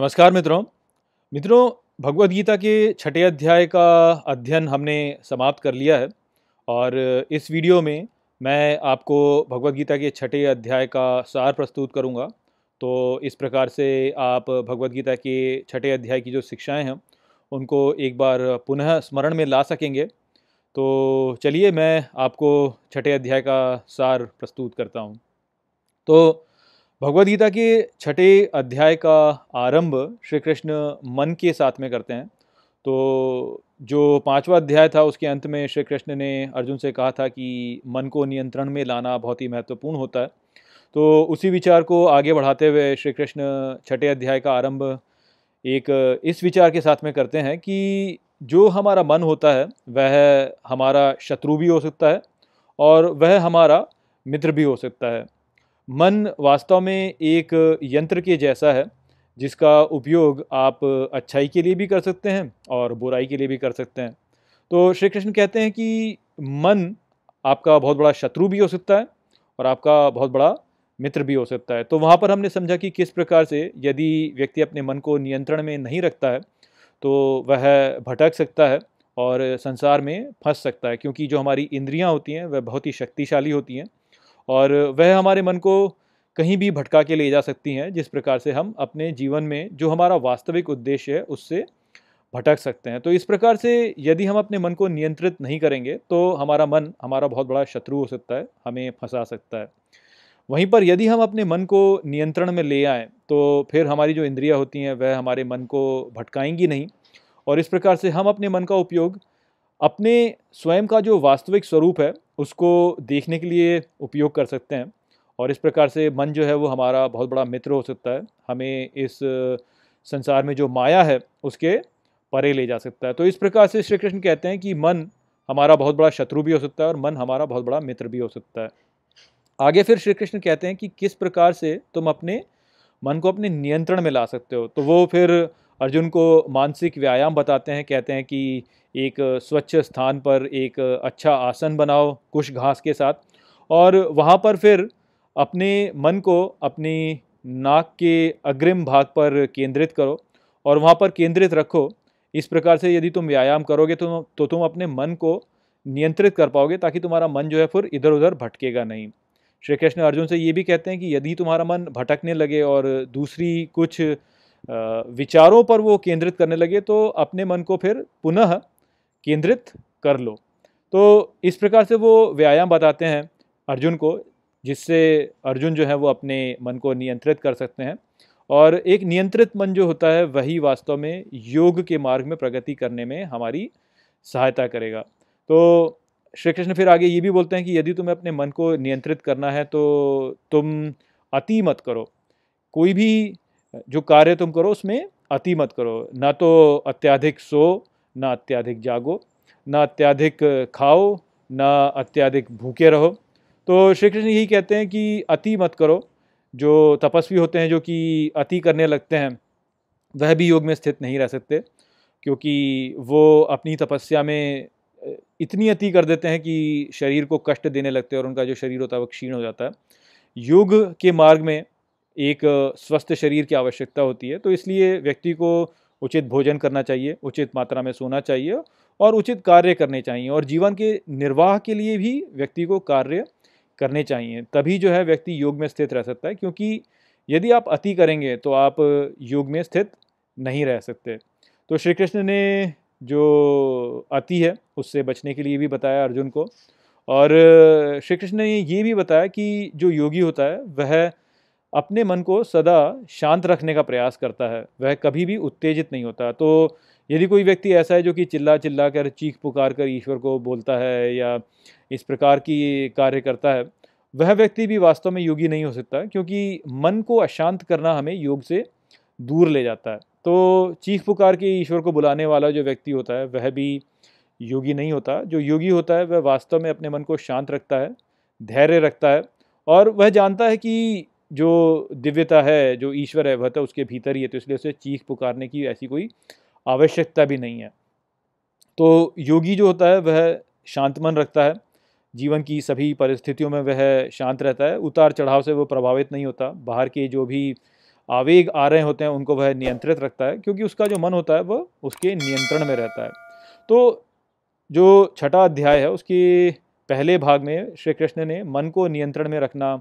नमस्कार मित्रों मित्रों भगवद गीता के छठे अध्याय का अध्ययन हमने समाप्त कर लिया है और इस वीडियो में मैं आपको भगवद गीता के छठे अध्याय का सार प्रस्तुत करूंगा तो इस प्रकार से आप भगवद गीता के छठे अध्याय की जो शिक्षाएं हैं उनको एक बार पुनः स्मरण में ला सकेंगे तो चलिए मैं आपको छठे अध्याय का सार प्रस्तुत करता हूँ तो भगवदगीता के छठे अध्याय का आरंभ श्री कृष्ण मन के साथ में करते हैं तो जो पांचवा अध्याय था उसके अंत में श्री कृष्ण ने अर्जुन से कहा था कि मन को नियंत्रण में लाना बहुत ही महत्वपूर्ण होता है तो उसी विचार को आगे बढ़ाते हुए श्री कृष्ण छठे अध्याय का आरंभ एक इस विचार के साथ में करते हैं कि जो हमारा मन होता है वह हमारा शत्रु भी हो सकता है और वह हमारा मित्र भी हो सकता है मन वास्तव में एक यंत्र के जैसा है जिसका उपयोग आप अच्छाई के लिए भी कर सकते हैं और बुराई के लिए भी कर सकते हैं तो श्री कृष्ण कहते हैं कि मन आपका बहुत बड़ा शत्रु भी हो सकता है और आपका बहुत बड़ा मित्र भी हो सकता है तो वहाँ पर हमने समझा कि किस प्रकार से यदि व्यक्ति अपने मन को नियंत्रण में नहीं रखता है तो वह भटक सकता है और संसार में फंस सकता है क्योंकि जो हमारी इंद्रियाँ होती हैं वह बहुत ही शक्तिशाली होती हैं और वह हमारे मन को कहीं भी भटका के ले जा सकती हैं जिस प्रकार से हम अपने जीवन में जो हमारा वास्तविक उद्देश्य है उससे भटक सकते हैं तो इस प्रकार से यदि हम अपने मन को नियंत्रित नहीं करेंगे तो हमारा मन हमारा बहुत बड़ा शत्रु हो सकता है हमें फंसा सकता है वहीं पर यदि हम अपने मन को नियंत्रण में ले आएँ तो फिर हमारी जो इंद्रियाँ होती हैं वह हमारे मन को भटकाएंगी नहीं और इस प्रकार से हम अपने मन का उपयोग अपने स्वयं का जो वास्तविक स्वरूप है उसको देखने के लिए उपयोग कर सकते हैं और इस प्रकार से मन जो है वो हमारा बहुत बड़ा मित्र हो सकता है हमें इस संसार में जो माया है उसके परे ले जा सकता है तो इस प्रकार से श्री कृष्ण कहते हैं कि मन हमारा बहुत बड़ा शत्रु भी हो सकता है और मन हमारा बहुत बड़ा मित्र भी हो सकता है आगे फिर श्री कृष्ण कहते हैं कि किस प्रकार से तुम अपने मन को अपने नियंत्रण में ला सकते हो तो वो फिर अर्जुन को मानसिक व्यायाम बताते हैं कहते हैं कि एक स्वच्छ स्थान पर एक अच्छा आसन बनाओ कुछ घास के साथ और वहाँ पर फिर अपने मन को अपनी नाक के अग्रिम भाग पर केंद्रित करो और वहाँ पर केंद्रित रखो इस प्रकार से यदि तुम व्यायाम करोगे तो तो तुम अपने मन को नियंत्रित कर पाओगे ताकि तुम्हारा मन जो है फिर इधर उधर भटकेगा नहीं श्री कृष्ण अर्जुन से ये भी कहते हैं कि यदि तुम्हारा मन भटकने लगे और दूसरी कुछ विचारों पर वो केंद्रित करने लगे तो अपने मन को फिर पुनः केंद्रित कर लो तो इस प्रकार से वो व्यायाम बताते हैं अर्जुन को जिससे अर्जुन जो है वो अपने मन को नियंत्रित कर सकते हैं और एक नियंत्रित मन जो होता है वही वास्तव में योग के मार्ग में प्रगति करने में हमारी सहायता करेगा तो श्री कृष्ण फिर आगे ये भी बोलते हैं कि यदि तुम्हें अपने मन को नियंत्रित करना है तो तुम अति मत करो कोई भी जो कार्य तुम करो उसमें अति मत करो ना तो अत्याधिक सो ना अत्याधिक जागो ना अत्याधिक खाओ ना अत्याधिक भूखे रहो तो श्री कृष्ण यही कहते हैं कि अति मत करो जो तपस्वी होते हैं जो कि अति करने लगते हैं वह भी योग में स्थित नहीं रह सकते क्योंकि वो अपनी तपस्या में इतनी अति कर देते हैं कि शरीर को कष्ट देने लगते हैं और उनका जो शरीर होता है वो क्षीण हो जाता है योग के मार्ग में एक स्वस्थ शरीर की आवश्यकता होती है तो इसलिए व्यक्ति को उचित भोजन करना चाहिए उचित मात्रा में सोना चाहिए और उचित कार्य करने चाहिए और जीवन के निर्वाह के लिए भी व्यक्ति को कार्य करने चाहिए तभी जो है व्यक्ति योग में स्थित रह सकता है क्योंकि यदि आप अति करेंगे तो आप योग में स्थित नहीं रह सकते तो श्री कृष्ण ने जो अति है उससे बचने के लिए भी बताया अर्जुन को और श्री कृष्ण ने ये भी बताया कि जो योगी होता है वह अपने मन को सदा शांत रखने का प्रयास करता है वह कभी भी उत्तेजित नहीं होता तो यदि कोई व्यक्ति ऐसा है जो कि चिल्ला चिल्ला कर चीख पुकार कर ईश्वर को बोलता है या इस प्रकार की कार्य करता है वह व्यक्ति भी वास्तव में योगी नहीं हो सकता क्योंकि मन को अशांत करना हमें योग से दूर ले जाता है तो चीख पुकार के ईश्वर को बुलाने वाला जो व्यक्ति होता है वह भी योगी नहीं होता जो योगी होता है वह वास्तव में अपने मन को शांत रखता है धैर्य रखता है और वह जानता है कि जो दिव्यता है जो ईश्वर है वह तो उसके भीतर ही है तो इसलिए उसे चीख पुकारने की ऐसी कोई आवश्यकता भी नहीं है तो योगी जो होता है वह शांत मन रखता है जीवन की सभी परिस्थितियों में वह शांत रहता है उतार चढ़ाव से वह प्रभावित नहीं होता बाहर के जो भी आवेग आ रहे होते हैं उनको वह नियंत्रित रखता है क्योंकि उसका जो मन होता है वह उसके नियंत्रण में रहता है तो जो छठा अध्याय है उसके पहले भाग में श्री कृष्ण ने मन को नियंत्रण में रखना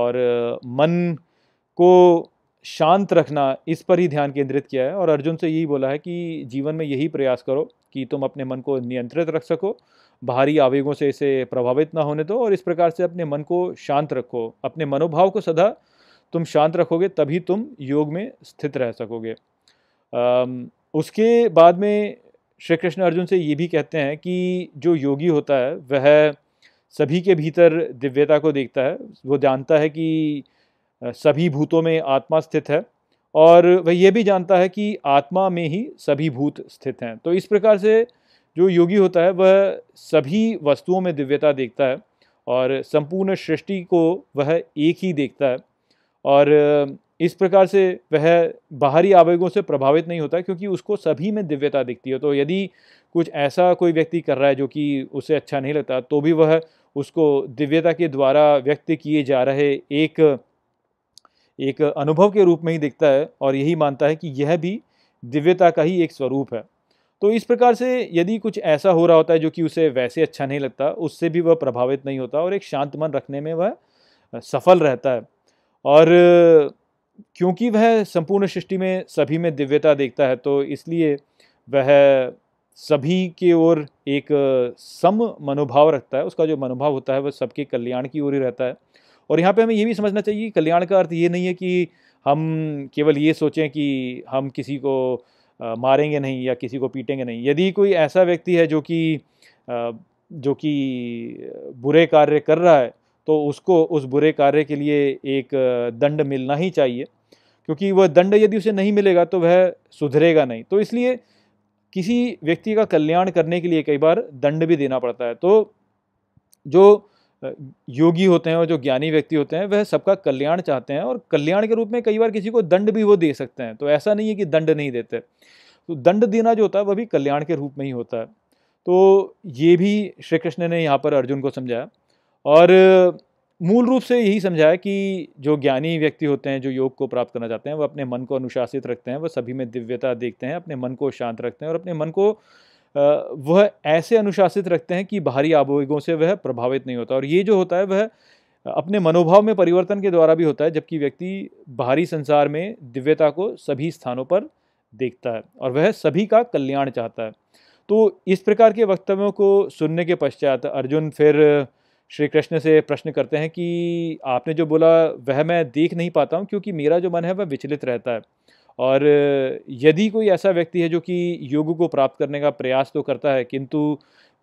और मन को शांत रखना इस पर ही ध्यान केंद्रित किया है और अर्जुन से यही बोला है कि जीवन में यही प्रयास करो कि तुम अपने मन को नियंत्रित रख सको बाहरी आवेगों से इसे प्रभावित ना होने दो और इस प्रकार से अपने मन को शांत रखो अपने मनोभाव को सदा तुम शांत रखोगे तभी तुम योग में स्थित रह सकोगे उसके बाद में श्री कृष्ण अर्जुन से ये भी कहते हैं कि जो योगी होता है वह सभी के भीतर दिव्यता को देखता है वो जानता है कि सभी भूतों में आत्मा स्थित है और वह यह भी जानता है कि आत्मा में ही सभी भूत स्थित हैं तो इस प्रकार से जो योगी होता है वह सभी वस्तुओं में दिव्यता देखता है और संपूर्ण सृष्टि को वह एक ही देखता है और इस प्रकार से वह बाहरी आवेगों से प्रभावित नहीं होता क्योंकि उसको सभी में दिव्यता दिखती है तो यदि कुछ ऐसा कोई व्यक्ति कर रहा है जो कि उसे अच्छा नहीं लगता तो भी वह उसको दिव्यता के द्वारा व्यक्त किए जा रहे एक एक अनुभव के रूप में ही देखता है और यही मानता है कि यह भी दिव्यता का ही एक स्वरूप है तो इस प्रकार से यदि कुछ ऐसा हो रहा होता है जो कि उसे वैसे अच्छा नहीं लगता उससे भी वह प्रभावित नहीं होता और एक शांत मन रखने में वह सफल रहता है और क्योंकि वह संपूर्ण सृष्टि में सभी में दिव्यता देखता है तो इसलिए वह सभी के ओर एक सम मनोभाव रखता है उसका जो मनोभाव होता है वह सबके कल्याण की ओर ही रहता है और यहाँ पे हमें ये भी समझना चाहिए कि कल्याण का अर्थ ये नहीं है कि हम केवल ये सोचें कि हम किसी को मारेंगे नहीं या किसी को पीटेंगे नहीं यदि कोई ऐसा व्यक्ति है जो कि जो कि बुरे कार्य कर रहा है तो उसको उस बुरे कार्य के लिए एक दंड मिलना ही चाहिए क्योंकि वह दंड यदि उसे नहीं मिलेगा तो वह सुधरेगा नहीं तो इसलिए किसी व्यक्ति का कल्याण करने के लिए कई बार दंड भी देना पड़ता है तो जो योगी होते हैं और जो ज्ञानी व्यक्ति होते हैं वह सबका कल्याण चाहते हैं और कल्याण के रूप में कई बार किसी को दंड भी वो दे सकते हैं तो ऐसा नहीं है कि दंड नहीं देते तो दंड देना जो होता है वह भी कल्याण के रूप में ही होता है तो ये भी श्री कृष्ण ने यहाँ पर अर्जुन को समझाया और मूल रूप से यही समझा है कि जो ज्ञानी व्यक्ति होते हैं जो योग को प्राप्त करना चाहते हैं वो अपने मन को अनुशासित रखते हैं वह सभी में दिव्यता देखते हैं अपने मन को शांत रखते हैं और अपने मन को वह ऐसे अनुशासित रखते हैं कि बाहरी आवेगों से वह प्रभावित नहीं होता और ये जो होता है वह अपने मनोभाव में परिवर्तन के द्वारा भी होता है जबकि व्यक्ति बाहरी संसार में दिव्यता को सभी स्थानों पर देखता है और वह सभी का कल्याण चाहता है तो इस प्रकार के वक्तव्यों को सुनने के पश्चात अर्जुन फिर श्री कृष्ण से प्रश्न करते हैं कि आपने जो बोला वह मैं देख नहीं पाता हूँ क्योंकि मेरा जो मन है वह विचलित रहता है और यदि कोई ऐसा व्यक्ति है जो कि योग को प्राप्त करने का प्रयास तो करता है किंतु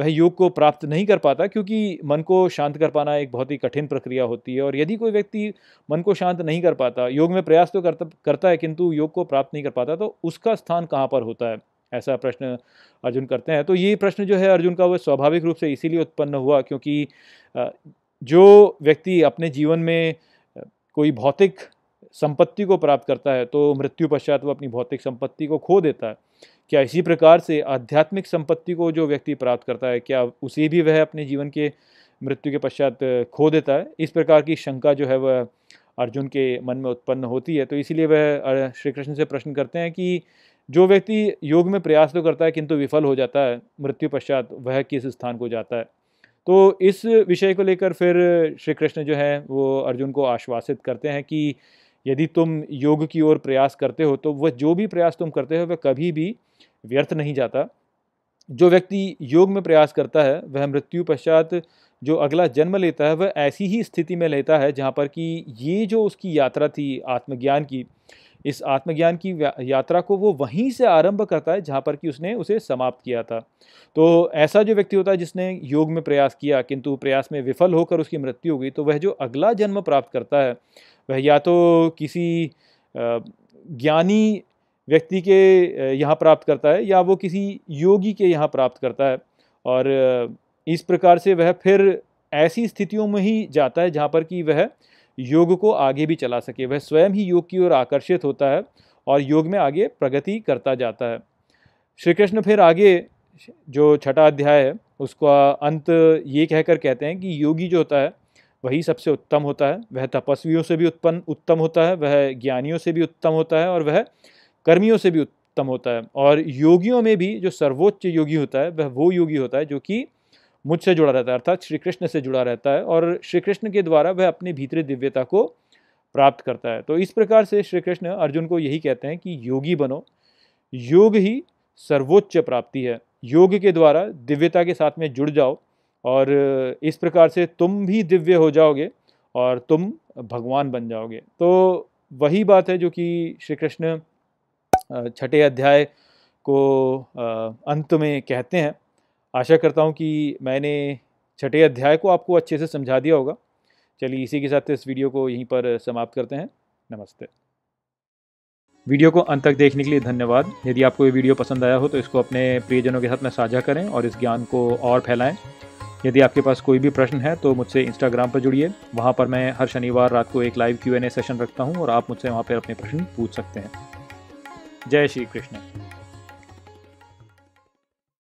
वह योग को प्राप्त नहीं कर पाता क्योंकि मन को शांत कर पाना एक बहुत ही कठिन प्रक्रिया होती है और यदि कोई व्यक्ति मन को शांत नहीं कर पाता योग में प्रयास तो करता करता है किंतु योग को प्राप्त नहीं कर पाता तो उसका स्थान कहाँ पर होता है ऐसा प्रश्न अर्जुन करते हैं तो ये प्रश्न जो है अर्जुन का वो स्वाभाविक रूप से इसीलिए उत्पन्न हुआ क्योंकि जो व्यक्ति अपने जीवन में कोई भौतिक संपत्ति को प्राप्त करता है तो मृत्यु पश्चात वो अपनी भौतिक संपत्ति को खो देता है क्या इसी प्रकार से आध्यात्मिक संपत्ति को जो व्यक्ति प्राप्त करता है क्या उसे भी वह अपने जीवन के मृत्यु के पश्चात खो देता है इस प्रकार की शंका जो है वह अर्जुन के मन में उत्पन्न होती है तो इसीलिए वह श्री कृष्ण से प्रश्न करते हैं कि जो व्यक्ति योग में प्रयास तो करता है किंतु विफल हो जाता है मृत्यु पश्चात वह किस स्थान को जाता है तो इस विषय को लेकर फिर श्री कृष्ण जो है वो अर्जुन को आश्वासित करते हैं कि यदि तुम योग की ओर प्रयास करते हो तो वह जो भी प्रयास तुम करते हो वह कभी भी व्यर्थ नहीं जाता जो व्यक्ति योग में प्रयास करता है वह मृत्यु पश्चात जो अगला जन्म लेता है वह ऐसी ही स्थिति में लेता है जहाँ पर कि ये जो उसकी यात्रा थी आत्मज्ञान की इस आत्मज्ञान की यात्रा को वो वहीं से आरंभ करता है जहाँ पर कि उसने उसे समाप्त किया था तो ऐसा जो व्यक्ति होता है जिसने योग में प्रयास किया किंतु प्रयास में विफल होकर उसकी मृत्यु हो गई तो वह जो अगला जन्म प्राप्त करता है वह या तो किसी ज्ञानी व्यक्ति के यहाँ प्राप्त करता है या वो किसी योगी के यहाँ प्राप्त करता है और इस प्रकार से वह फिर ऐसी स्थितियों में ही जाता है जहाँ पर कि वह योग को आगे भी चला सके वह स्वयं ही योग की ओर आकर्षित होता है और योग में आगे प्रगति करता जाता है श्री कृष्ण फिर आगे जो छठा अध्याय है उसका अंत ये कहकर कहते हैं कि योगी जो होता है वही सबसे उत्तम होता है वह तपस्वियों से भी उत्पन्न उत्तम होता है वह ज्ञानियों से भी उत्तम होता है और वह कर्मियों से भी उत्तम होता है और योगियों में भी जो सर्वोच्च योगी होता है वह वो योगी होता है जो कि मुझसे जुड़ा रहता है अर्थात श्री कृष्ण से जुड़ा रहता है और श्री कृष्ण के द्वारा वह अपनी भीतरी दिव्यता को प्राप्त करता है तो इस प्रकार से श्री कृष्ण अर्जुन को यही कहते हैं कि योगी बनो योग ही सर्वोच्च प्राप्ति है योग के द्वारा दिव्यता के साथ में जुड़ जाओ और इस प्रकार से तुम भी दिव्य हो जाओगे और तुम भगवान बन जाओगे तो वही बात है जो कि श्री कृष्ण छठे अध्याय को अंत में कहते हैं आशा करता हूँ कि मैंने छठे अध्याय को आपको अच्छे से समझा दिया होगा चलिए इसी के साथ इस वीडियो को यहीं पर समाप्त करते हैं नमस्ते वीडियो को अंत तक देखने के लिए धन्यवाद यदि आपको ये वीडियो पसंद आया हो तो इसको अपने प्रियजनों के साथ में साझा करें और इस ज्ञान को और फैलाएं यदि आपके पास कोई भी प्रश्न है तो मुझसे इंस्टाग्राम पर जुड़िए वहाँ पर मैं हर शनिवार रात को एक live Q N A session रखता हूँ और आप मुझसे वहाँ पर अपने प्रश्न पूछ सकते हैं जय श्री कृष्ण